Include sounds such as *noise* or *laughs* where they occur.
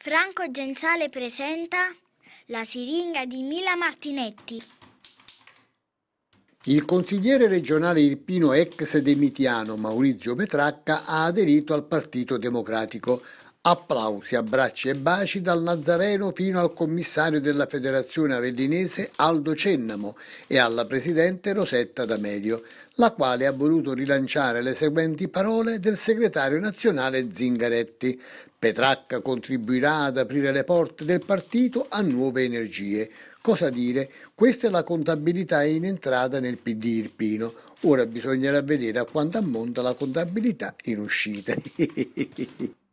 Franco Genzale presenta La siringa di Mila Martinetti. Il consigliere regionale irpino ex demitiano Maurizio Petracca ha aderito al Partito Democratico Applausi, abbracci e baci dal Nazareno fino al commissario della Federazione Avellinese Aldo Cennamo e alla presidente Rosetta D'Amelio, la quale ha voluto rilanciare le seguenti parole del segretario nazionale Zingaretti. Petracca contribuirà ad aprire le porte del partito a nuove energie. Cosa dire? Questa è la contabilità in entrata nel PD Irpino. Ora bisognerà vedere a quanto ammonta la contabilità in uscita. *laughs*